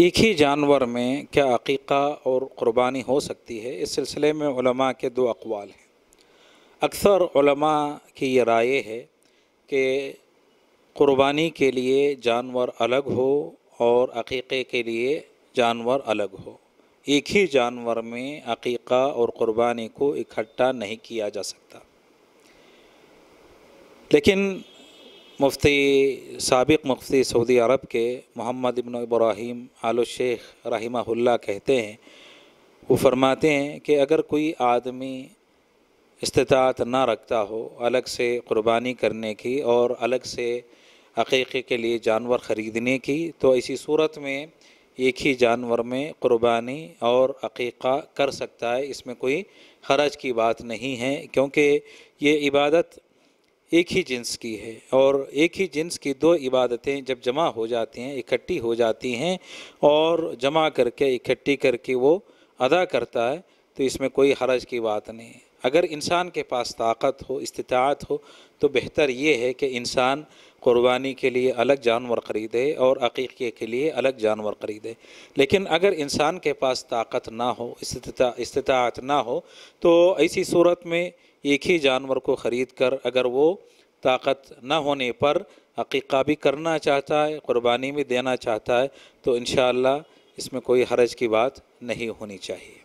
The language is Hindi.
एक ही जानवर में क्या अकीक़ा और क़ुरबानी हो सकती है इस सिलसिले में उलमा के दो अकवाल हैं अक्सर उलमा की ये राय है कि क़ुरबानी के लिए जानवर अलग हो और अकीक़े के लिए जानवर अलग हो एक ही जानवर में अकीक़ा और क़ुरबानी को इकट्ठा नहीं किया जा सकता लेकिन मुफ्ती सबक मुफ्ती सऊदी अरब के मोहम्मद इबन इब्राहिम आलो शेख रहीमहुल्ला कहते हैं वो फरमाते हैं कि अगर कोई आदमी इस्तात ना रखता हो अलग से क़ुरबानी करने की और अलग से अकीक़े के लिए जानवर ख़रीदने की तो इसी सूरत में एक ही जानवर में क़ुरबानी और अकीक़ा कर सकता है इसमें कोई हरज की बात नहीं है क्योंकि ये इबादत एक ही जिन्स की है और एक ही जिन्स की दो इबादतें जब जमा हो जाती हैं इकट्ठी हो जाती हैं और जमा करके इकट्ठी करके वो अदा करता है तो इसमें कोई हरज की बात नहीं अगर इंसान के पास ताकत हो इस्तात हो तो बेहतर ये है कि इंसान क़ुरबानी के लिए अलग जानवर ख़रीदे और अकीक़े के लिए अलग जानवर ख़रीदे लेकिन अगर इंसान के पास ताकत ना हो इस्तात ना हो तो ऐसी सूरत में एक ही जानवर को ख़रीद कर अगर वो ताकत ना होने पर अकीक़ा भी करना चाहता है क़ुरबानी भी देना चाहता है तो इन इसमें कोई हरज की बात नहीं होनी चाहिए